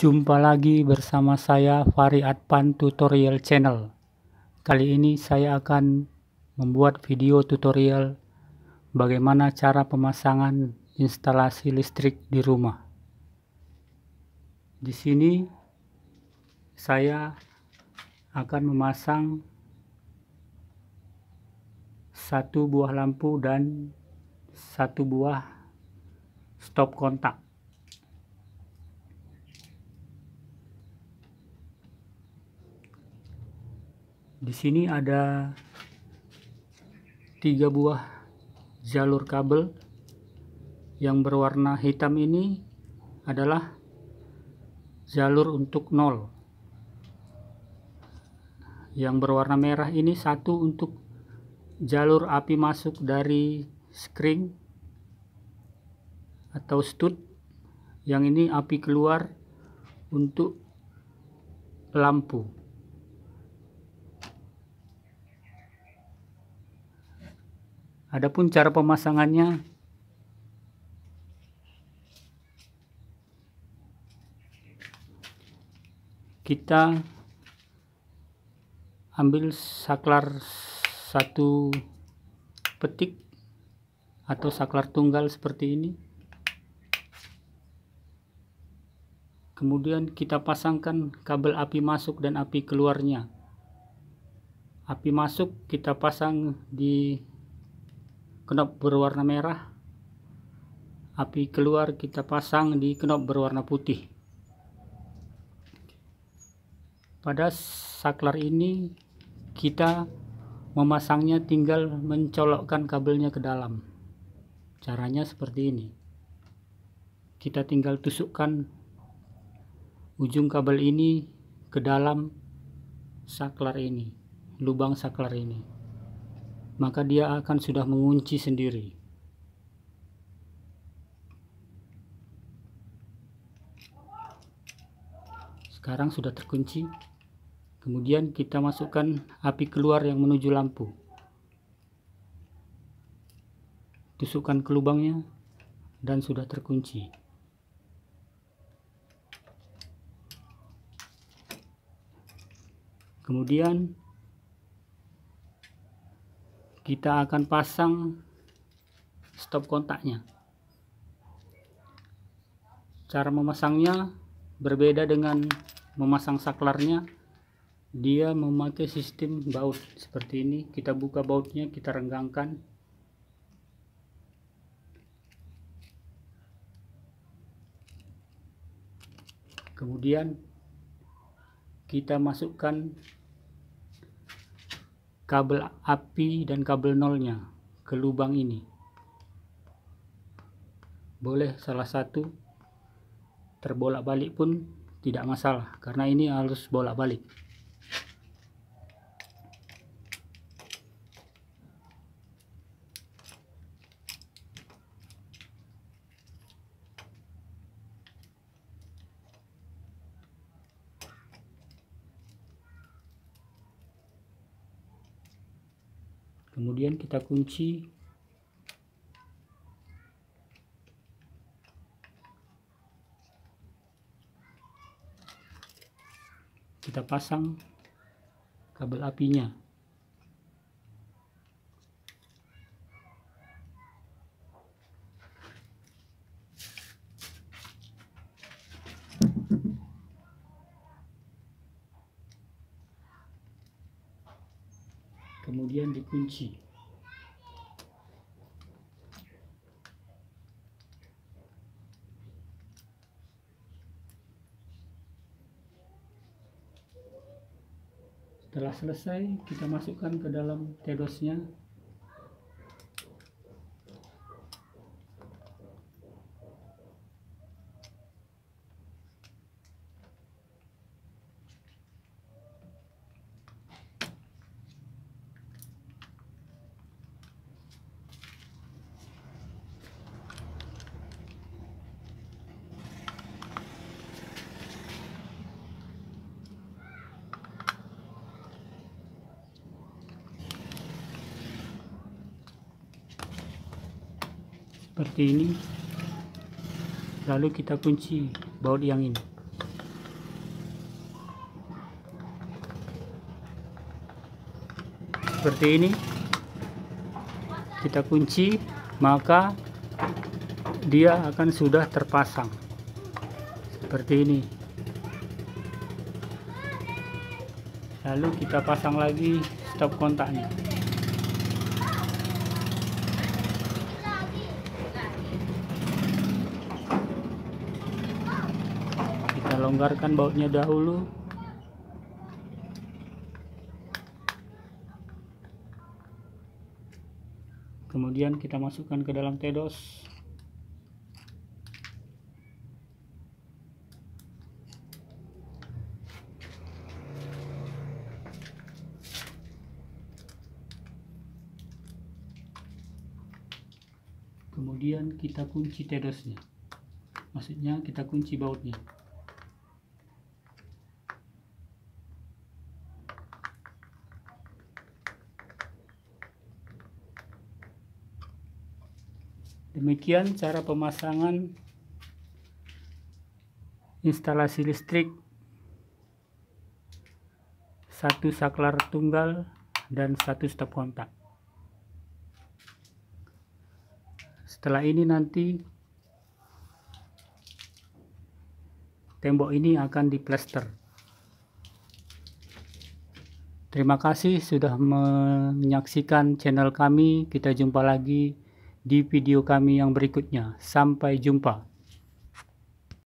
Jumpa lagi bersama saya Fahri Adpan Tutorial Channel. Kali ini saya akan membuat video tutorial bagaimana cara pemasangan instalasi listrik di rumah. Di sini saya akan memasang satu buah lampu dan satu buah stop kontak. di sini ada tiga buah jalur kabel yang berwarna hitam ini adalah jalur untuk nol yang berwarna merah ini satu untuk jalur api masuk dari screen atau stud yang ini api keluar untuk lampu Adapun cara pemasangannya kita ambil saklar satu petik atau saklar tunggal seperti ini kemudian kita pasangkan kabel api masuk dan api keluarnya api masuk kita pasang di knop berwarna merah api keluar kita pasang di knop berwarna putih pada saklar ini kita memasangnya tinggal mencolokkan kabelnya ke dalam caranya seperti ini kita tinggal tusukkan ujung kabel ini ke dalam saklar ini lubang saklar ini maka dia akan sudah mengunci sendiri. Sekarang sudah terkunci. Kemudian kita masukkan api keluar yang menuju lampu. Tusukkan ke lubangnya dan sudah terkunci. Kemudian kita akan pasang stop kontaknya cara memasangnya berbeda dengan memasang saklarnya dia memakai sistem baut seperti ini kita buka bautnya kita renggangkan kemudian kita masukkan kabel api dan kabel nolnya ke lubang ini boleh salah satu terbolak-balik pun tidak masalah karena ini harus bolak-balik kemudian kita kunci kita pasang kabel apinya kemudian dikunci. Setelah selesai, kita masukkan ke dalam tedosnya seperti ini lalu kita kunci baut yang ini seperti ini kita kunci maka dia akan sudah terpasang seperti ini lalu kita pasang lagi stop kontaknya longgarkan bautnya dahulu kemudian kita masukkan ke dalam tedos kemudian kita kunci tedosnya maksudnya kita kunci bautnya Demikian cara pemasangan instalasi listrik satu saklar tunggal dan satu stop kontak. Setelah ini nanti tembok ini akan diplester. Terima kasih sudah menyaksikan channel kami. Kita jumpa lagi di video kami yang berikutnya. Sampai jumpa.